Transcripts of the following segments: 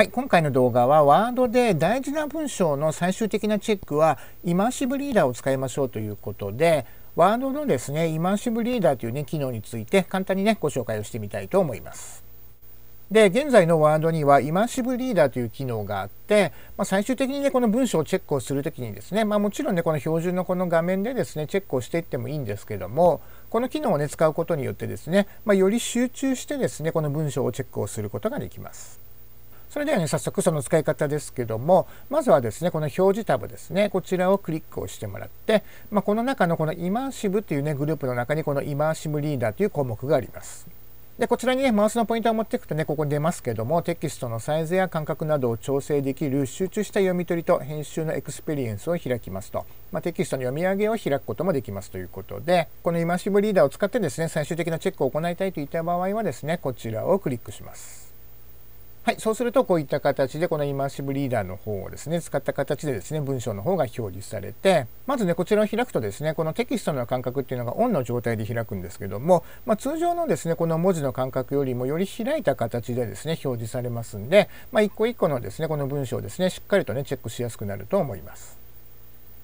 はい、今回の動画はワードで大事な文章の最終的なチェックはイマーシブリーダーを使いましょうということでワードのですねイマーシブリーダーというね機能について簡単にねご紹介をしてみたいと思います。で現在のワードにはイマーシブリーダーという機能があって、まあ、最終的にねこの文章をチェックをする時にですね、まあ、もちろんねこの標準のこの画面でですねチェックをしていってもいいんですけどもこの機能をね使うことによってですね、まあ、より集中してですねこの文章をチェックをすることができます。それではね、早速その使い方ですけども、まずはですね、この表示タブですね、こちらをクリックをしてもらって、まあ、この中のこのイマーシブというね、グループの中にこのイマーシブリーダーという項目があります。で、こちらにね、マウスのポイントを持っていくとね、ここに出ますけども、テキストのサイズや間隔などを調整できる集中した読み取りと編集のエクスペリエンスを開きますと、まあ、テキストの読み上げを開くこともできますということで、このイマーシブリーダーを使ってですね、最終的なチェックを行いたいといった場合はですね、こちらをクリックします。はい、そうするとこういった形でこのイマーシブリーダーの方をですね使った形でですね文章の方が表示されてまずねこちらを開くとですねこのテキストの間隔っていうのがオンの状態で開くんですけども、まあ、通常のですねこの文字の間隔よりもより開いた形でですね表示されますんで、まあ、一個一個のですねこの文章をですねしっかりとねチェックしやすくなると思います。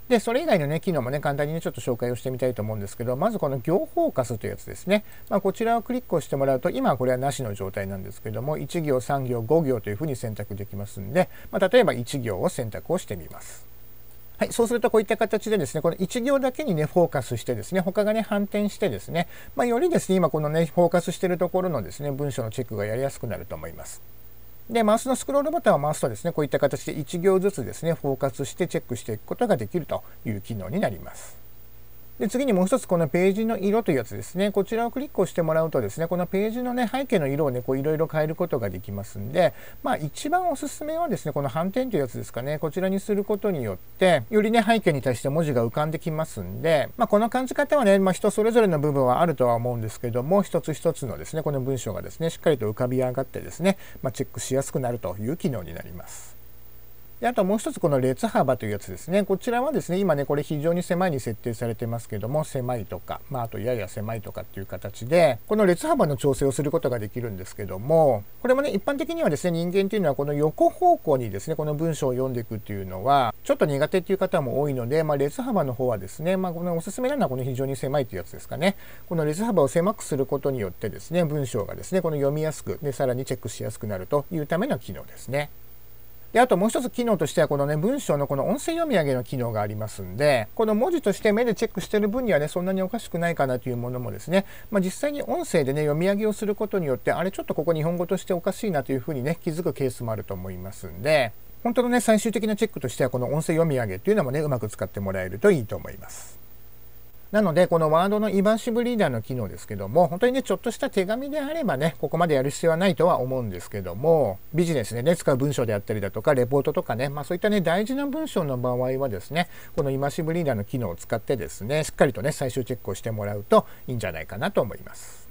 で、それ以外のね、機能もね、簡単にね、ちょっと紹介をしてみたいと思うんですけど、まずこの行フォーカスというやつですね。まあ、こちらをクリックをしてもらうと、今はこれはなしの状態なんですけども、1行、3行、5行というふうに選択できますんで、まあ、例えば1行を選択をしてみます。はい、そうするとこういった形でですね、この1行だけにね、フォーカスしてですね、他がね、反転してですね、まあ、よりですね、今このね、フォーカスしてるところのですね、文章のチェックがやりやすくなると思います。で、マウスのスクロールボタンを回すとですね、こういった形で1行ずつですね、フォーカスしてチェックしていくことができるという機能になります。で次にもう一つこのページの色というやつですねこちらをクリックをしてもらうとですねこのページのね背景の色をねこういろいろ変えることができますんでまあ一番おすすめはですねこの斑点というやつですかねこちらにすることによってよりね背景に対して文字が浮かんできますんでまあこの感じ方はねまあ、人それぞれの部分はあるとは思うんですけども一つ一つのですねこの文章がですねしっかりと浮かび上がってですねまあ、チェックしやすくなるという機能になります。であともう一つこの列幅というやつですねこちらはですね今ねこれ非常に狭いに設定されてますけども狭いとか、まあ、あとやや狭いとかっていう形でこの列幅の調整をすることができるんですけどもこれもね一般的にはですね人間っていうのはこの横方向にですねこの文章を読んでいくっていうのはちょっと苦手っていう方も多いので、まあ、列幅の方はですね、まあ、このおすすめなのはこの非常に狭いっていうやつですかねこの列幅を狭くすることによってですね文章がですねこの読みやすくでさらにチェックしやすくなるというための機能ですね。であともう一つ機能としてはこのね文章のこの音声読み上げの機能がありますんでこの文字として目でチェックしてる分にはねそんなにおかしくないかなというものもですね、まあ、実際に音声でね読み上げをすることによってあれちょっとここ日本語としておかしいなというふうにね気づくケースもあると思いますんで本当のね最終的なチェックとしてはこの音声読み上げっていうのもねうまく使ってもらえるといいと思います。なので、このワードのイバーシブリーダーの機能ですけども、本当にね、ちょっとした手紙であればね、ここまでやる必要はないとは思うんですけども、ビジネスでね、使う文章であったりだとか、レポートとかね、まあそういったね、大事な文章の場合はですね、このイマーシブリーダーの機能を使ってですね、しっかりとね、最終チェックをしてもらうといいんじゃないかなと思います。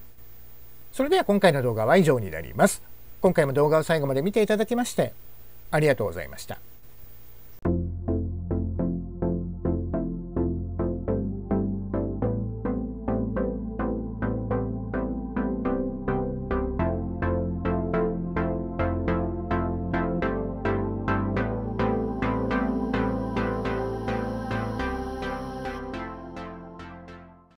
それでは今回の動画は以上になります。今回も動画を最後まで見ていただきまして、ありがとうございました。